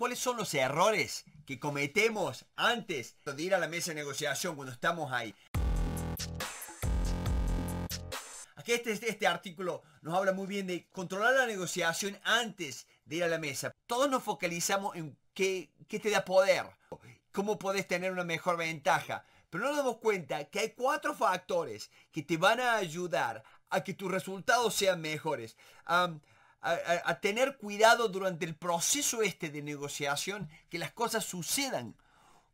¿Cuáles son los errores que cometemos antes de ir a la mesa de negociación cuando estamos ahí? Aquí este, este, artículo nos habla muy bien de controlar la negociación antes de ir a la mesa. Todos nos focalizamos en qué, te da poder, cómo puedes tener una mejor ventaja. Pero no nos damos cuenta que hay cuatro factores que te van a ayudar a que tus resultados sean mejores a, tener cuidado durante el proceso este de negociación, que las cosas sucedan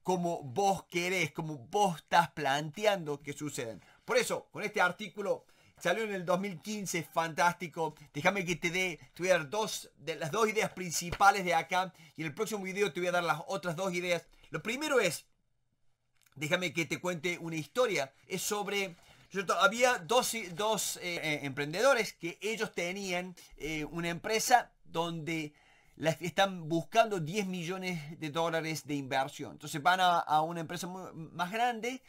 como vos querés, como vos estás planteando que sucedan. Por eso, con este artículo salió en el 2015, fantástico. Déjame que te dé, te voy a dar dos, de las dos ideas principales de acá y en el próximo video te voy a dar las otras dos ideas. Lo primero es, déjame que te cuente una historia, es sobre había dos, dos eh, eh, emprendedores que ellos tenían eh, una empresa donde están buscando 10 millones de dólares de inversión. Entonces van a, una empresa más grande,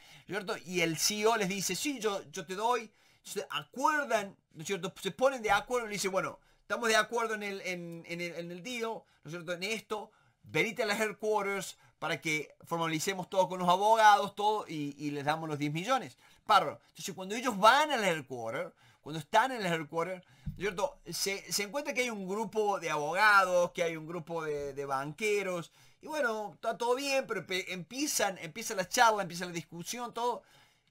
Y el CEO les dice, sí, yo, yo te doy. Se acuerdan, ¿no cierto? Se ponen de acuerdo y le dicen, bueno, estamos de acuerdo en el, en, el, en ¿no cierto? En esto, venite a las headquarters para que formalicemos todo con los abogados, todo, y, les damos los 10 millones. Entonces, cuando ellos van a las headquarters, cuando están en el headquarters, ¿cierto? Se, encuentra que hay un grupo de abogados, que hay un grupo de, banqueros, y bueno, está todo bien, pero empiezan, empieza la charla, empieza la discusión, todo,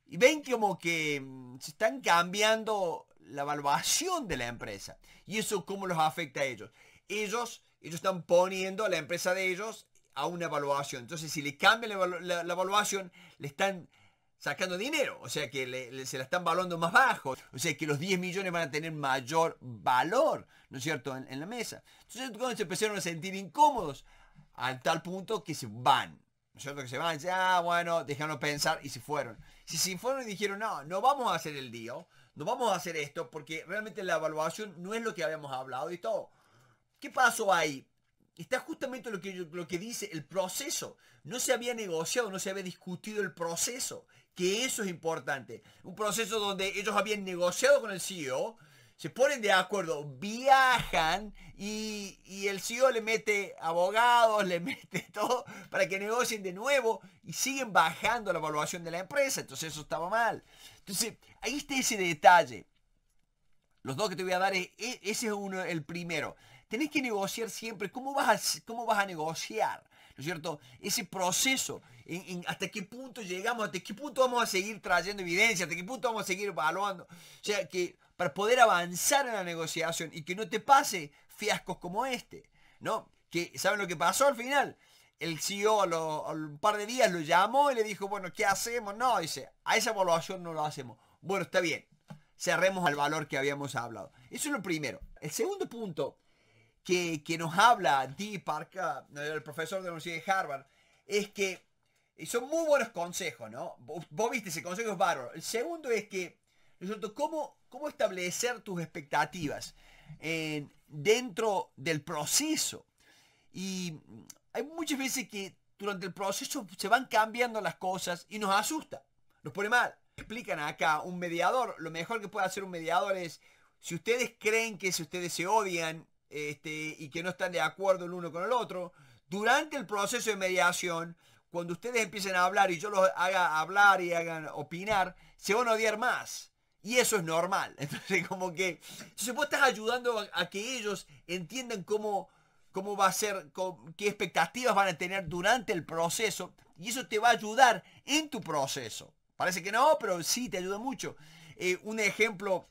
y ven como que mm, se están cambiando la evaluación de la empresa, y eso cómo los afecta a ellos. Ellos ellos están poniendo a la empresa de ellos a una evaluación. Entonces, si le cambian la, evaluación, le están sacando dinero, o sea que se la están valuando más bajo, o sea que los 10 millones van a tener mayor valor, ¿no es cierto?, en, la mesa. Entonces cuando se empezaron a sentir incómodos, al tal punto que se van, ¿no es cierto?, que se van, dicen, ah, bueno, déjanos pensar, y se fueron. Si se fueron y dijeron, no, no vamos a hacer el deal, no vamos a hacer esto, porque realmente la evaluación no es lo que habíamos hablado y todo. ¿Qué pasó ahí? Está justamente lo que, lo que dice el proceso. No se había negociado, no se había discutido el proceso, que eso es importante. Un proceso donde ellos habían negociado con el CEO, se ponen de acuerdo, viajan y, y, el CEO le mete abogados, le mete todo para que negocien de nuevo y siguen bajando la evaluación de la empresa. Entonces eso estaba mal. Entonces ahí está ese detalle. Los dos que te voy a dar, e, ese es uno, el primero tenés que negociar siempre. ¿Cómo vas a, cómo vas a negociar? ¿No es cierto? Ese proceso, hasta qué punto llegamos, hasta qué punto vamos a seguir trayendo evidencia, hasta qué punto vamos a seguir evaluando. O sea, que para poder avanzar en la negociación y que no te pase fiascos como este, ¿no? Que, ¿saben lo que pasó al final? el CEO un par de días lo llamó y le dijo, bueno, ¿qué hacemos? No, dice, a esa evaluación no lo hacemos. Bueno, está bien, cerremos al valor que habíamos hablado. Eso es lo primero. El segundo punto que, nos habla Deepak, el profesor de la Universidad de Harvard, es que son muy buenos consejos, ¿no? Vos, viste, ese consejo es bárbaro. El segundo es que, ¿no ¿Cómo, ¿Cómo establecer tus expectativas eh, dentro del proceso? Y hay muchas veces que durante el proceso se van cambiando las cosas y nos asusta, nos pone mal. Explican acá, un mediador, lo mejor que puede hacer un mediador es, si ustedes creen que si ustedes se odian, este, y que no están de acuerdo el uno con el otro, durante el proceso de mediación, cuando ustedes empiecen a hablar y yo los haga hablar y hagan opinar, se van a odiar más. Y eso es normal. Entonces, como que. si vos estás ayudando a, que ellos entiendan cómo, cómo va a ser, qué expectativas van a tener durante el proceso. Y eso te va a ayudar en tu proceso. Parece que no, pero sí te ayuda mucho. Eh, un ejemplo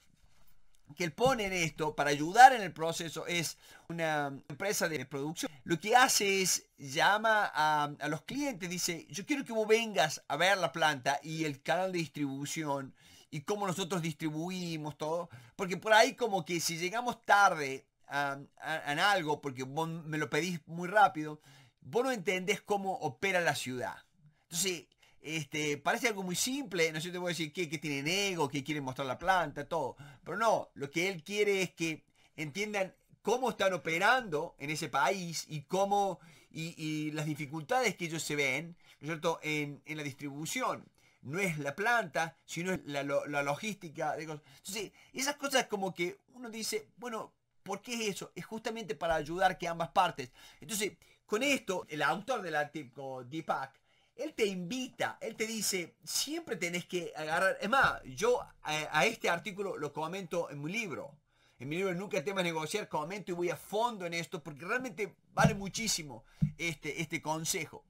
que él pone en esto para ayudar en el proceso es una empresa de producción. Lo que hace es llama a, los clientes, dice, yo quiero que vos vengas a ver la planta y el canal de distribución y cómo nosotros distribuimos todo, porque por ahí como que si llegamos tarde en algo, porque vos me lo pedís muy rápido, vos no entendés cómo opera la ciudad. Entonces, este, parece algo muy simple, no sé, te voy a decir que, que tienen ego, que quieren mostrar la planta, todo. Pero no, lo que él quiere es que entiendan cómo están operando en ese país y cómo y, las dificultades que ellos se ven, cierto?, en, la distribución. No es la planta, sino es la, logística. De Entonces, esas cosas como que uno dice, bueno, ¿por qué es eso? Es justamente para ayudar que ambas partes. Entonces, con esto, el autor del artículo, Deepak, él te invita, él te dice, siempre tenés que agarrar. Es más, yo a, este artículo lo comento en mi libro. En mi libro Nunca temas negociar, comento y voy a fondo en esto porque realmente vale muchísimo este, este consejo.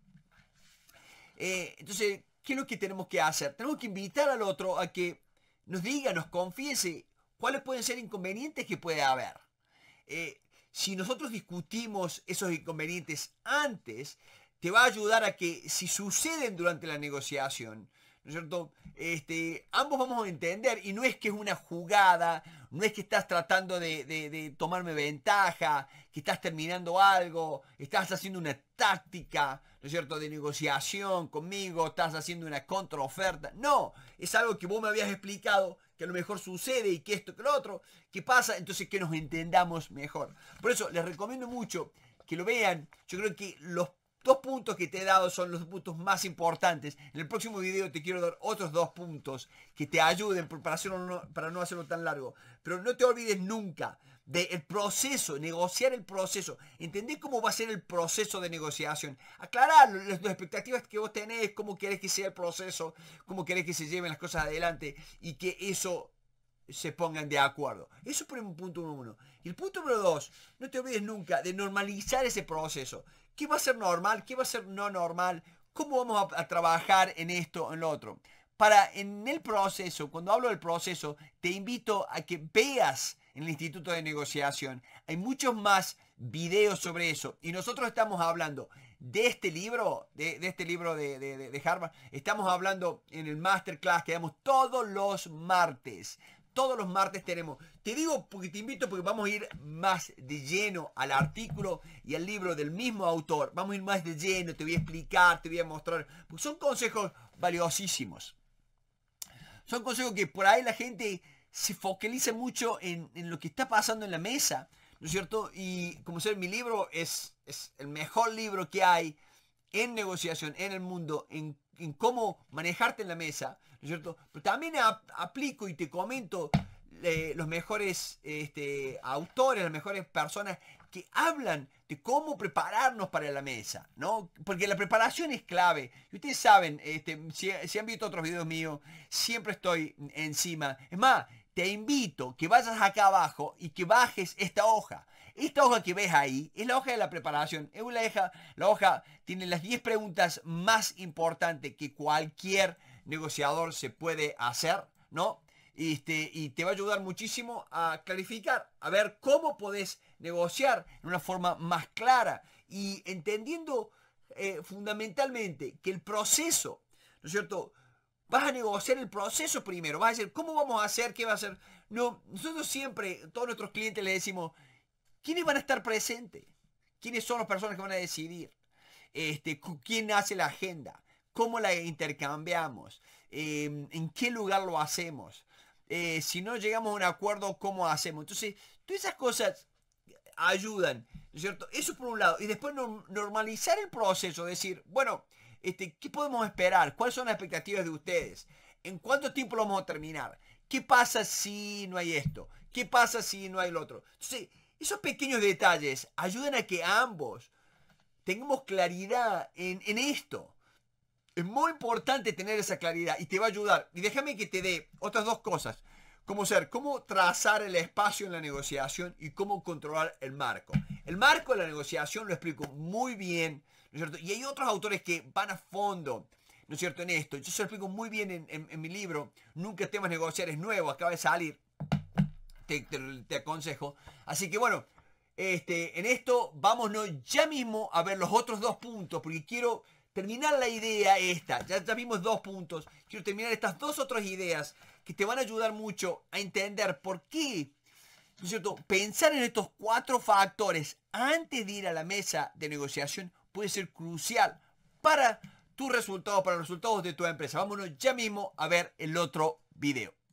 Eh, entonces, ¿qué es lo que tenemos que hacer? Tenemos que invitar al otro a que nos diga, nos confiese cuáles pueden ser inconvenientes que puede haber. Eh, si nosotros discutimos esos inconvenientes antes, te va a ayudar a que si suceden durante la negociación, ¿no es cierto? Este, ambos vamos a entender y no es que es una jugada, no es que estás tratando de, tomarme ventaja, que estás terminando algo, estás haciendo una táctica, ¿no es cierto?, de negociación conmigo, estás haciendo una contraoferta. No, es algo que vos me habías explicado, que a lo mejor sucede y que esto, que lo otro, que pasa, entonces que nos entendamos mejor. Por eso les recomiendo mucho que lo vean. Yo creo que los dos puntos que te he dado son los puntos más importantes. En el próximo video te quiero dar otros dos puntos que te ayuden para, para no hacerlo tan largo. Pero no te olvides nunca del proceso, negociar el proceso, entender cómo va a ser el proceso de negociación, aclarar las, expectativas que vos tenés, cómo querés que sea el proceso, cómo querés que se lleven las cosas adelante y que eso se pongan de acuerdo. Eso por un punto número uno. Y el punto número dos, no te olvides nunca de normalizar ese proceso. ¿Qué va a ser normal? ¿Qué va a ser no normal? ¿Cómo vamos a, trabajar en esto o en lo otro? Para en el proceso, cuando hablo del proceso, te invito a que veas en el Instituto de Negociación. Hay muchos más videos sobre eso. Y nosotros estamos hablando de este libro, de, este libro de, de, Harvard. Estamos hablando en el masterclass que damos todos los martes. Todos los martes tenemos. Te digo porque te invito porque vamos a ir más de lleno al artículo y al libro del mismo autor. Vamos a ir más de lleno, te voy a explicar, te voy a mostrar. son consejos valiosísimos. Son consejos que por ahí la gente se focaliza mucho en, lo que está pasando en la mesa. ¿no es cierto? Y como sé, mi libro es, es, el mejor libro que hay en negociación en el mundo en en cómo manejarte en la mesa, ¿no es cierto? Pero también aplico y te comento eh, los mejores este, autores, las mejores personas que hablan de cómo prepararnos para la mesa, ¿no? Porque la preparación es clave. ustedes saben, este, si, si han visto otros videos míos, siempre estoy encima. Es más, te invito que vayas acá abajo y que bajes esta hoja. Esta hoja que ves ahí es la hoja de la preparación. Es una hoja, la hoja tiene las 10 preguntas más importantes que cualquier negociador se puede hacer, ¿no? Este, y te va a ayudar muchísimo a calificar a ver cómo podés negociar de una forma más clara y entendiendo eh, fundamentalmente que el proceso, ¿no es cierto? Vas a negociar el proceso primero, vas a decir, ¿cómo vamos a hacer? ¿Qué va a hacer? No, nosotros siempre, todos nuestros clientes les decimos, ¿Quiénes van a estar presentes? ¿Quiénes son las personas que van a decidir? Este, ¿Quién hace la agenda? ¿Cómo la intercambiamos? Em, ¿En qué lugar lo hacemos? Eh, si no llegamos a un acuerdo, ¿cómo hacemos? Entonces, todas esas cosas ayudan, cierto? Eso por un lado. Y después normalizar el proceso, decir, bueno, este, ¿qué podemos esperar? ¿Cuáles son las expectativas de ustedes? ¿En cuánto tiempo lo vamos a terminar? ¿Qué pasa si no hay esto? ¿Qué pasa si no hay lo otro? Entonces, esos pequeños detalles ayudan a que ambos tengamos claridad en, esto. Es muy importante tener esa claridad y te va a ayudar. Y déjame que te dé otras dos cosas. Cómo ser, cómo trazar el espacio en la negociación y cómo controlar el marco. El marco de la negociación lo explico muy bien, ¿no es cierto? Y hay otros autores que van a fondo, ¿no es cierto?, en esto. Yo se lo explico muy bien en mi libro, Nunca temas negociar es nuevo, acaba de salir te, aconsejo. Así que bueno, este, en esto vámonos ya mismo a ver los otros dos puntos, porque quiero terminar la idea esta. Ya, vimos dos puntos. Quiero terminar estas dos otras ideas que te van a ayudar mucho a entender por qué, es cierto? Pensar en estos cuatro factores antes de ir a la mesa de negociación puede ser crucial para tus resultados, para los resultados de tu empresa. Vámonos ya mismo a ver el otro video.